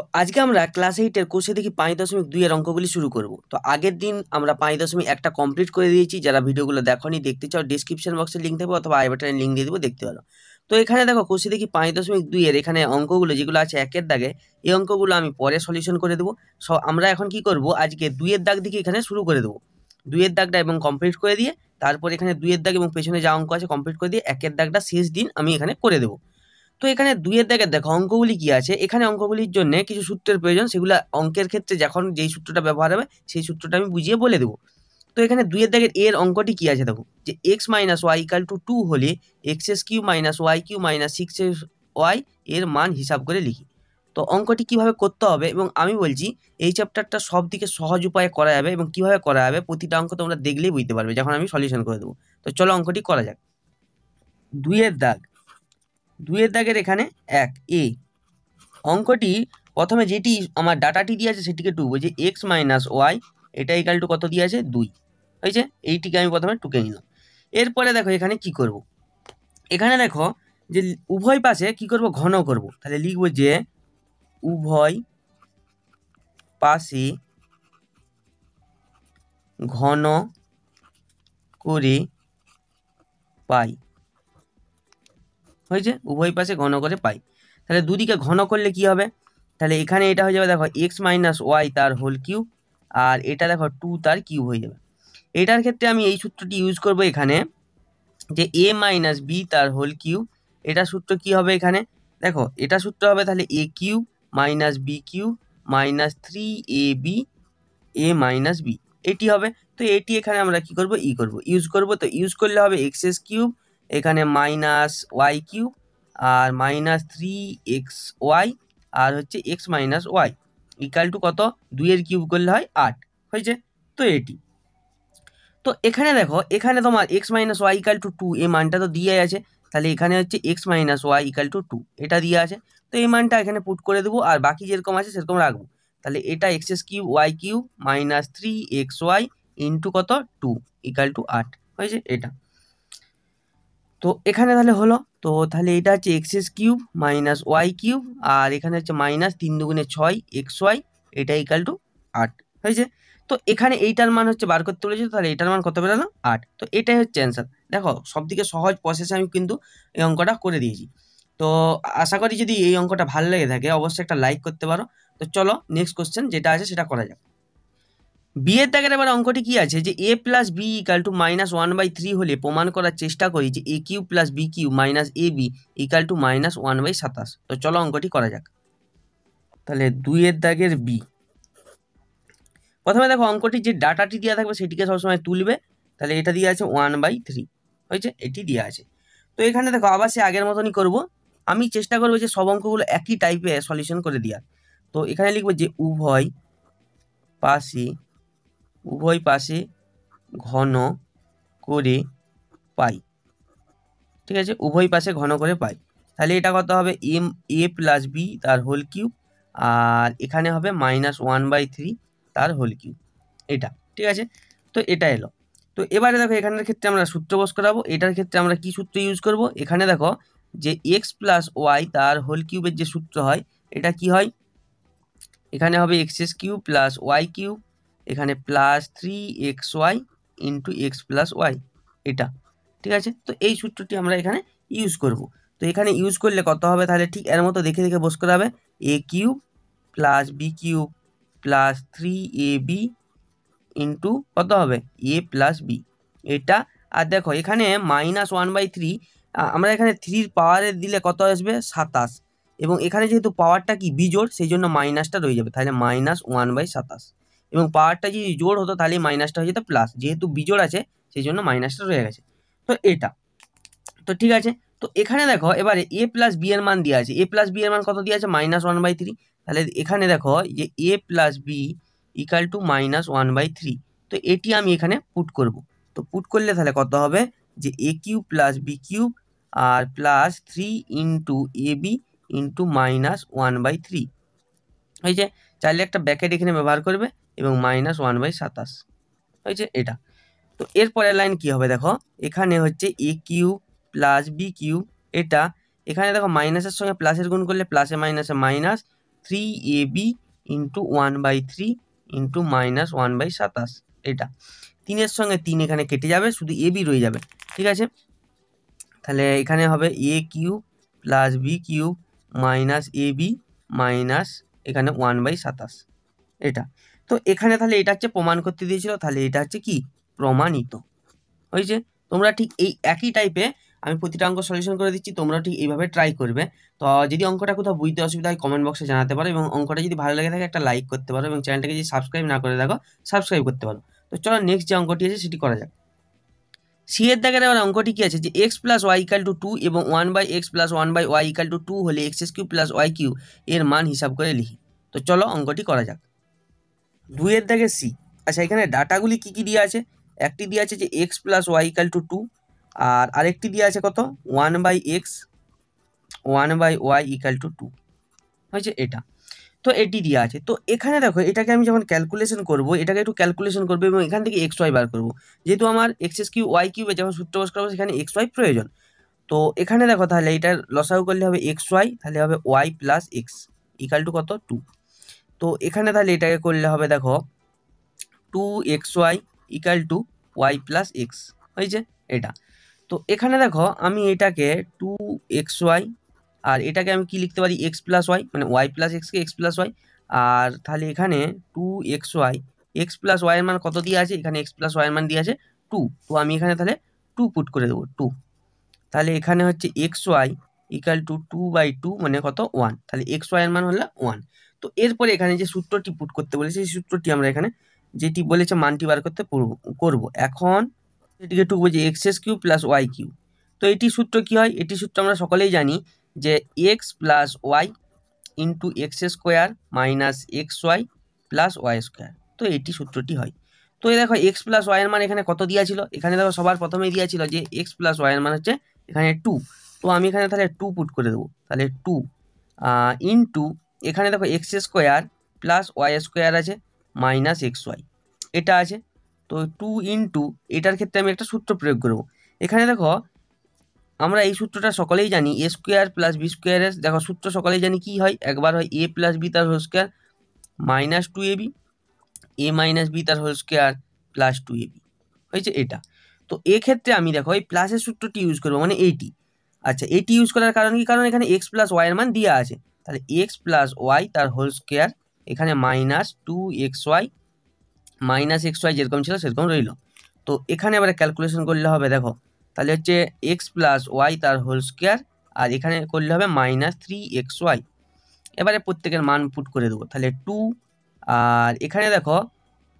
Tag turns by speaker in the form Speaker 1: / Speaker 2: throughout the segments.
Speaker 1: তো আজকে আমরা ক্লাস এইটের কোর্সে দেখি পাঁচ দশমিক দুইয়ের অঙ্কগুলি শুরু করব তো আগের দিন আমরা পাঁচ দশমিক একটা কমপ্লিট করে দিয়েছি যারা ভিডিওগুলো দেখনি দেখতে চাও ডিসক্রিপশন বক্সে লিঙ্ক দেবো অথবা বাটনের লিঙ্ক দিয়ে দেবো দেখতে পারো তো এখানে দেখো কোর্সে দেখি পাঁচ দশমিক দুইয়ের এখানে অঙ্কগুলো যেগুলো আছে একের দাগে এই অঙ্কগুলো আমি পরে সলিউশন করে দেবো সব আমরা এখন কি করব আজকে দুইয়ের দাগ দেখি এখানে শুরু করে দেবো দুইয়ের দাগটা এবং কমপ্লিট করে দিয়ে তারপর এখানে দুইয়ের দাগ এবং পেছনে যা অঙ্ক আছে কমপ্লিট করে দিয়ে একের দাগটা শেষ দিন আমি এখানে করে দেবো তো এখানে দুইয়ের দাগে দেখো অঙ্কগুলি কি আছে এখানে অঙ্কগুলির জন্য কিছু সূত্রের প্রয়োজন সেগুলো অঙ্কের ক্ষেত্রে যখন যেই সূত্রটা ব্যবহার হবে সেই সূত্রটা আমি বুঝিয়ে বলে দেবো তো এখানে দুইয়ের দাগের এর অঙ্কটি কি আছে দেখো যে X minus Y equal to two হলে x S cube minus Y cube minus six S Y এর মান হিসাব করে লিখি তো অঙ্কটি কিভাবে করতে হবে এবং আমি বলছি এই চ্যাপ্টারটা সব দিকে সহজ উপায়ে করা যাবে এবং কিভাবে করা যাবে প্রতিটা অঙ্ক তোমরা দেখলেই বুঝতে পারবে যখন আমি সলিউশন করে দেবো তো চলো অঙ্কটি করা যাক দুইয়ের দাগ দুয়ের দাগের এখানে এক এ অঙ্কটি প্রথমে যেটি আমার ডাটাটি দিয়ে আছে সেটিকে টু যে এক্স মাইনাস ওয়াই এটা ইকাল টু কত দিয়ে আছে দুই হয়েছে এইটিকে আমি প্রথমে টুকে নিলাম এরপরে দেখো এখানে কি করব। এখানে দেখো যে উভয় পাশে কি করব ঘন করব। তাহলে লিখব যে উভয় পাশে ঘন করে পাই হয়েছে উভয় পাশে ঘন করে পাই তাহলে দুদিকে ঘন করলে কি হবে তাহলে এখানে এটা হয়ে যাবে দেখো এক্স মাইনাস ওয়াই তার হোল কিউ আর এটা দেখো টু তার কিউব হয়ে যাবে এটার ক্ষেত্রে আমি এই সূত্রটি ইউজ করব এখানে যে এ মাইনাস বি তার হোল কিউ এটা সূত্র কি হবে এখানে দেখো এটা সূত্র হবে তাহলে A cube minus B cube minus three A B A minus B এটি হবে তো এটি এখানে আমরা কি করব ই e করব ইউজ করব তো ইউজ করলে হবে এক্স এস কিউব এখানে মাইনাস ওয়াই কিউব আর মাইনাস থ্রি এক্স ওয়াই আর হচ্ছে X minus Y equal to কত দুইয়ের কিউব করলে হয় আট হয়েছে তো এটি তো এখানে দেখো এখানে তোমার X minus Y equal to two এই মানটা তো দিয়ে আছে তাহলে এখানে হচ্ছে X minus Y equal to two এটা দিয়ে আছে তো এই মানটা এখানে পুট করে দেবো আর বাকি যেরকম আছে সেরকম রাখবো তাহলে এটা X S cube Y cube minus three X Y into কত টু ইকাল টু আট হয়েছে এটা তো এখানে তাহলে হলো তো তাহলে এটা হচ্ছে X S cube minus Y cube আর এখানে হচ্ছে মাইনাস তিন দুগুণে ছয় এক্স ওয়াই এটা ইকাল টু আট হয়েছে তো এখানে এইটার মান হচ্ছে বার করতে বলেছে তাহলে এটার মান কত বেরোলো আট তো এটাই হচ্ছে অ্যান্সার দেখো সবথেকে সহজ প্রসেসে আমি কিন্তু এই অঙ্কটা করে দিয়েছি তো আশা করি যদি এই অঙ্কটা ভালো লেগে থাকে অবশ্যই একটা লাইক করতে পারো তো চলো নেক্সট কোশ্চেন যেটা আছে সেটা করা যাক বিয়ের দাগের এবার অঙ্কটি কি আছে যে A plus B equal to minus one by three হলে প্রমাণ করার চেষ্টা করি যে A cube plus B cube minus A B equal to minus one by সাতাশ তো চলো অঙ্কটি করা যাক তাহলে দুইয়ের দাগের বি প্রথমে দেখো অঙ্কটি যে ডাটাটি দেওয়া থাকবে সেটিকে সবসময় তুলবে তাহলে এটা দিয়ে আছে ওয়ান বাই থ্রি হয়েছে এটি দেওয়া আছে তো এখানে দেখো আবার সে আগের মতনই করব আমি চেষ্টা করবো যে সব অঙ্কগুলো একই টাইপে সলিউশন করে দেওয়ার তো এখানে লিখবো যে উভয় পাশে উভয় পাশে ঘন করে পাই ঠিক আছে উভয় পাশে ঘন করে পাই তাহলে এটা কত হবে এম এ প্লাস বি তার হোল কিউব আর এখানে হবে মাইনাস ওয়ান বাই থ্রি তার হোল কিউব এটা ঠিক আছে তো এটা এলো তো এবারে দেখো এখানের ক্ষেত্রে আমরা সূত্র বস করাবো এটার ক্ষেত্রে আমরা কি সূত্র ইউজ করব এখানে দেখো যে এক্স প্লাস ওয়াই তার হোল কিউবের যে সূত্র হয় এটা কি হয় এখানে হবে X S cube plus Y cube এখানে plus three X Y into X plus Y এটা ঠিক আছে তো এই সূত্রটি আমরা এখানে ইউজ করব তো এখানে ইউজ করলে কত হবে তাহলে ঠিক এর মতো দেখে দেখে বস করা হবে এ cube plus B cube plus three A B into কত হবে এ প্লাস বি এটা আর দেখো এখানে মাইনাস ওয়ান বাই থ্রি আমরা এখানে থ্রির পাওয়ারে দিলে কত আসবে সাতাশ এবং এখানে যেহেতু পাওয়ারটা কি বিজোড় সেই জন্য মাইনাসটা রয়ে যাবে তাহলে মাইনাস ওয়ান বাই সাতাশ এবং পাওয়ারটা যদি জোড় হতো তাহলে माइनसটা হয়ে যেত প্লাস যেহেতু বিজোড় আছে সেই জন্য माइनसটা রয়ে গেছে তো এটা তো ঠিক আছে তো এখানে দেখো এবারে a + b এর মান দেওয়া আছে a + b এর মান কত দেওয়া আছে -1/3 তাহলে এখানে দেখো যে a + b = -1/3 তো এটি আমি এখানে পুট করব তো পুট করলে তাহলে কত হবে যে a³ + b³ আর + 3 * ab * -1/3 হইছে তাহলে একটা ব্র্যাকেট এখানে ব্যবহার করবে এবং মাইনাস ওয়ান বাই সাতাশ হয়েছে এটা তো এরপরের লাইন কি হবে দেখো এখানে হচ্ছে A cube plus B cube এটা এখানে দেখো মাইনাসের সঙ্গে প্লাসের গুণ করলে প্লাসে মাইনাসে minus three A B into one by three into minus one by সাতাশ এটা তিনের সঙ্গে তিন এখানে কেটে যাবে শুধু এ বি রয়ে যাবে ঠিক আছে তাহলে এখানে হবে a cube plus B cube minus A b minus এখানে ওয়ান বাই সাতাশ এটা তো এখানে তাহলে এটা হচ্ছে প্রমাণ করতে দিয়েছিল তাহলে এটা হচ্ছে কি প্রমাণিত হয়েছে তোমরা ঠিক এই একই টাইপে আমি প্রতিটা অঙ্ক সলিউশন করে দিচ্ছি তোমরা ঠিক এইভাবে ট্রাই করবে তো যদি অঙ্কটা কোথাও বুঝতে অসুবিধা হয় কমেন্ট বক্সে জানাতে পারো এবং অঙ্কটা যদি ভালো লাগে থাকে একটা লাইক করতে পারো এবং চ্যানেলটাকে যদি সাবস্ক্রাইব না করে দেখো সাবস্ক্রাইব করতে পারো তো চলো নেক্সট যে অঙ্কটি আছে সেটি করা যাক সি এর দাগের দেওয়ার অঙ্কটি কী আছে যে x plus y equal to two এবং one by x plus one by y equal to two হলে x S cube plus y cube এর মান হিসাব করে লিখি তো চলো অঙ্কটি করা যাক দুইয়ের দাগে সি আচ্ছা এখানে ডাটাগুলি কি কি দিয়ে আছে একটি দিয়ে আছে যে x plus y equal to two আর আরেকটি দিয়ে আছে কত one by x one by y equal to two হয়েছে এটা তো এটি দিয়ে আছে তো এখানে দেখো এটাকে আমি যখন ক্যালকুলেশন করবো এটাকে একটু ক্যালকুলেশন করবো এবং এখান থেকে এক্স ওয়াই বার করবো যেহেতু আমার এক্সএস কিউ ওয়াই কিউবে যখন সূত্র বস করবো সেখানে এক্স ওয়াই প্রয়োজন তো এখানে দেখো তাহলে এটার লসাউ করলে হবে এক্স ওয়াই তাহলে হবে y plus x equal to কত টু তো এখানে তাহলে এটাকে করলে হবে দেখো two x y equal to y plus x হয়েছে এটা তো এখানে দেখো আমি এটাকে টু এক্স ওয়াই আর এটাকে আমি কি লিখতে পারি এক্স প্লাস ওয়াই মানে ওয়াই প্লাস এক্সকে এক্স প্লাস ওয়াই আর তাহলে এখানে two x y x plus ওয়াইয়ের মান কত দিয়ে আছে এখানে এক্স প্লাস ওয়াইয়ের মান দিয়ে আছে টু তো আমি এখানে তাহলে টু পুট করে দেবো টু তাহলে এখানে হচ্ছে x y equal to two by two মানে কত ওয়ান তাহলে এক্স ওয়াইয়ের মান হলো ওয়ান তো এরপরে এখানে যে সূত্রটি পুট করতে বলেছে সেই সূত্রটি আমরা এখানে যেটি বলেছে মানটি বার করতে করব এখন এটিকে একটু বলছি x S cube plus y cube তো এটি সূত্র কি হয় এটি সূত্র আমরা সকলেই জানি যে x plus y into x square minus x y plus y square তো এটি সূত্রটি হয় তো এই দেখো এক্স প্লাস ওয়াইয়ের মান এখানে কত দেওয়া ছিল এখানে দেখো সবার প্রথমে দেওয়া ছিল যে এক্স প্লাস ওয়াইয়ের মান হচ্ছে এখানে টু তো আমি এখানে তাহলে টু পুট করে দেবো তাহলে টু ইন্টু এখানে দেখো x square plus y square আছে মাইনাস এক্স ওয়াই এটা আছে তো টু ইন্টু এটার ক্ষেত্রে আমি একটা সূত্র প্রয়োগ করব এখানে দেখো আমরা এই সূত্রটা সকলেই জানি এ স্কোয়ার প্লাস বি স্কোয়ারের দেখো সূত্র সকলেই জানি কি হয় একবার হয় এ প্লাস বি তার whole square minus two a B A minus B তার whole square plus two a b হয়েছে এটা তো এক্ষেত্রে আমি দেখো এই প্লাসের সূত্রটি ইউজ করবো মানে এইটি আচ্ছা এটি ইউজ করার কারণ কি কারণ এখানে এক্স প্লাস ওয়াইয়ের মান দেওয়া আছে তাহলে এক্স প্লাস ওয়াই তার হোল স্কোয়ার এখানে minus two x y minus x y যেরকম ছিল সেরকম রইল তো এখানে এবারে ক্যালকুলেশন করলে হবে দেখো তাহলে হচ্ছে এক্স প্লাস ওয়াই তার হোল স্কোয়ার আর এখানে করলে হবে মাইনাস থ্রি এক্স ওয়াই এবারে প্রত্যেকের মান পুট করে দেবো তাহলে টু আর এখানে দেখো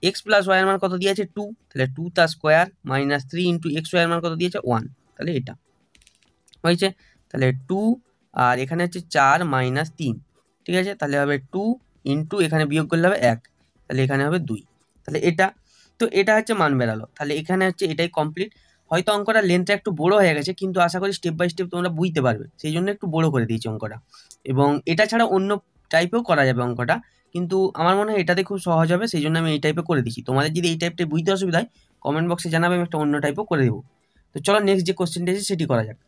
Speaker 1: এক্স প্লাস ওয়াইয়ের মান কত দিয়েছে টু তাহলে টু তার square minus three into x ওয়াইয়ের মান কত দিয়েছে ওয়ান তাহলে এটা হয়েছে তাহলে টু আর এখানে হচ্ছে চার মাইনাস তিন ঠিক আছে তাহলে হবে টু ইন্টু এখানে বিয়োগ করলে হবে এক তাহলে এখানে হবে দুই তাহলে এটা তো এটা হচ্ছে মান বেড়ালো তাহলে এখানে হচ্ছে এটাই কমপ্লিট হয়তো অঙ্কটা লেন্থটা একটু বড়ো হয়ে গেছে কিন্তু আশা করি স্টেপ বাই স্টেপ তোমরা বুঝতে পারবে সেই জন্য একটু বড়ো করে দিয়েছি অঙ্কটা এবং এটা ছাড়া অন্য টাইপেও করা যাবে অঙ্কটা কিন্তু আমার মনে হয় এটাতে খুব সহজ হবে সেই জন্য আমি এই টাইপে করে দিচ্ছি তোমাদের যদি এই টাইপটা বুঝতে অসুবিধা হয় কমেন্ট বক্সে জানাবে আমি একটা অন্য টাইপও করে দেবো তো চলো নেক্সট যে কোশ্চেনটা আছে সেটি করা যাক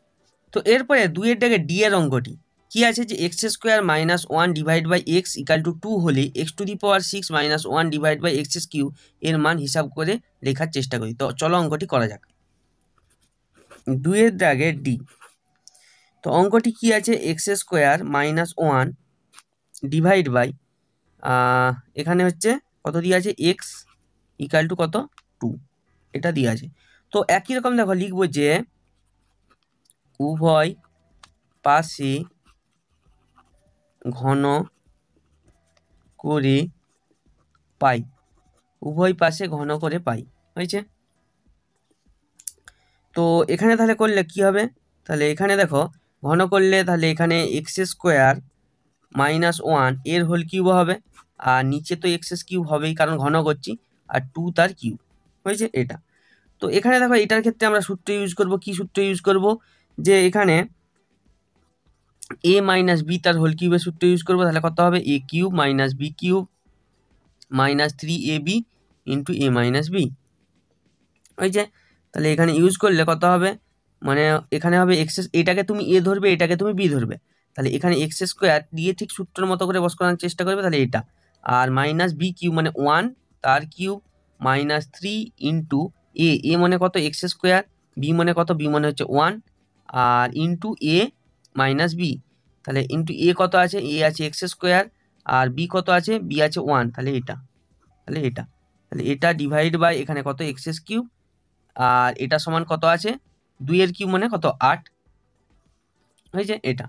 Speaker 1: তো এরপরে দুইয়ের ডাকে ডি এর অঙ্কটি কী আছে যে x square minus one divide by x equal to two হলে x to the power six minus one divide by x cube এর মান হিসাব করে লেখার চেষ্টা করি তো চলো অঙ্কটি করা যাক দুইয়ের দাগে ডি তো অঙ্কটি কি আছে x square minus one divide by এখানে হচ্ছে কত দিয়ে আছে এক্স ইকাল টু কত টু এটা দিয়ে আছে তো একই রকম দেখো লিখবো যে উভয় পাশে ঘন করে পাই উভয় পাশে ঘন করে পাই হয়েছে তো এখানে তাহলে করলে কি হবে তাহলে এখানে দেখো ঘন করলে তাহলে এখানে এক্স স্কোয়ার মাইনাস ওয়ান এর হোল কিউব হবে আর নিচে তো এক্সেস কিউব হবেই কারণ ঘন করছি আর টু তার কিউব হয়েছে এটা তো এখানে দেখো এটার ক্ষেত্রে আমরা সূত্র ইউজ করব কি সূত্র ইউজ করব যে এখানে এ মাইনাস বি তার হোল কিউবের সূত্র ইউজ করবো তাহলে কত হবে এ cube minus b cube minus three A B into a minus b ওই যে তাহলে এখানে ইউজ করলে কত হবে মানে এখানে হবে এক্সেস এটাকে তুমি এ ধরবে এটাকে তুমি বি ধরবে তাহলে এখানে এক্স স্কোয়ার দিয়ে ঠিক সূত্রের মতো করে বস করানোর চেষ্টা করবে তাহলে এটা আর মাইনাস বি কিউব মানে ওয়ান তার cube minus three into a a মানে কত এক্স স্কোয়ার বি মানে কত বি মানে হচ্ছে ওয়ান আর ইন্টু এ মাইনাস বি তাহলে ইন্টু এ কত আছে এ আছে এক্স স্কোয়ার আর বি কত আছে বি আছে ওয়ান তাহলে এটা তাহলে এটা তাহলে এটা ডিভাইড বাই এখানে কত এক্সেস কিউব আর এটা সমান কত আছে দুইয়ের কিউব মানে কত আট হয়েছে এটা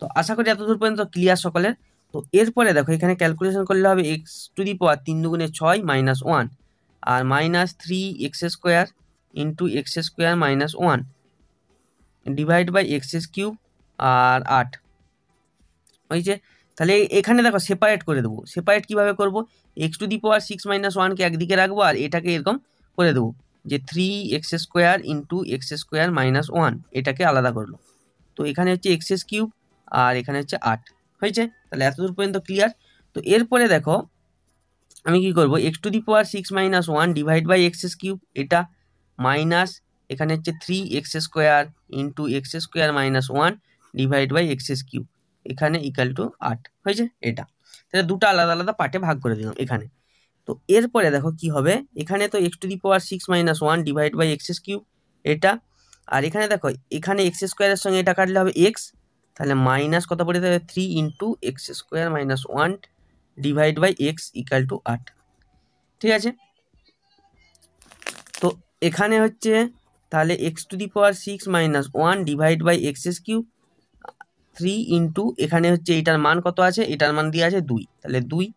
Speaker 1: তো আশা করি এতদূর পর্যন্ত ক্লিয়ার সকলের তো এরপরে দেখো এখানে ক্যালকুলেশন করলে হবে এক্স টু দি পাওয়ার তিন দুগুণে ছয় মাইনাস ওয়ান আর minus three x square into x square minus one divide by x's cube আর আট হয়েছে তাহলে এখানে দেখো সেপারেট করে দেবো সেপারেট কীভাবে করবো x to the power six minus ওয়ানকে একদিকে রাখবো আর এটাকে এরকম করে দেবো যে three x square into x square minus one এটাকে আলাদা করলো তো এখানে হচ্ছে এক্সেস কিউব আর এখানে হচ্ছে আট হয়েছে তাহলে এতদূর পর্যন্ত ক্লিয়ার তো এরপরে দেখো আমি কি করব x to the power six minus one divide by x's cube এটা মাইনাস এখানে হচ্ছে three x square into x square minus one divide by x's cube এখানে ইকাল টু আট হয়েছে এটা তাহলে দুটো আলাদা আলাদা পার্টে ভাগ করে দিলাম এখানে তো এরপরে দেখো কি হবে এখানে তো x to the power six minus one divide by x's cube এটা আর এখানে দেখো এখানে এক্স স্কোয়ারের সঙ্গে এটা কাটলে হবে এক্স তাহলে মাইনাস কত পড়ে যাবে three into x square minus one divide by x equal to আট ঠিক আছে তো এখানে হচ্ছে তাহলে x to the power 6 - 1 divide by x স্কু 3 ইনটু এখানে হচ্ছে এটার মান কত আছে এটার মান দেওয়া আছে 2 তাহলে 2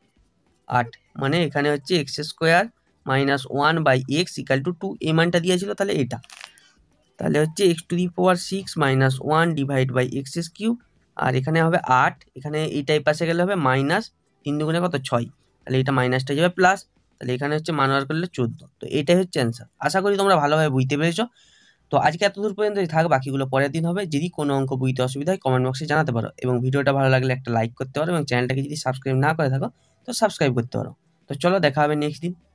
Speaker 1: 8 মানে এখানে হচ্ছে x স্কয়ার - 1 বাই x = 2 এমনটা দেওয়া ছিল তাহলে এটা তাহলে হচ্ছে x to the power 6 - 1 divide by x স্কু আর এখানে হবে 8 এখানে এইটাই পাশে গেলে হবে মাইনাস 3 দুগুনে কত 6 তাহলে এটা মাইনাসটা গিয়ে প্লাস তাহলে এখানে হচ্ছে মান বার করলে চোদ্দো তো এটাই হচ্ছে অ্যান্সার আশা করি তোমরা ভালোভাবে বুঝতে পেরেছো তো আজকে এতদূর পর্যন্ত থাক বাকিগুলো পরের দিন হবে যদি কোনো অঙ্ক বুঝতে অসুবিধা হয় কমেন্ট বক্সে জানাতে পারো এবং ভিডিওটা ভালো লাগলে একটা লাইক করতে পারো এবং চ্যানেলটাকে যদি সাবস্ক্রাইব না করে থাকো তো সাবস্ক্রাইব করতে পারো তো চলো দেখা হবে নেক্সট দিন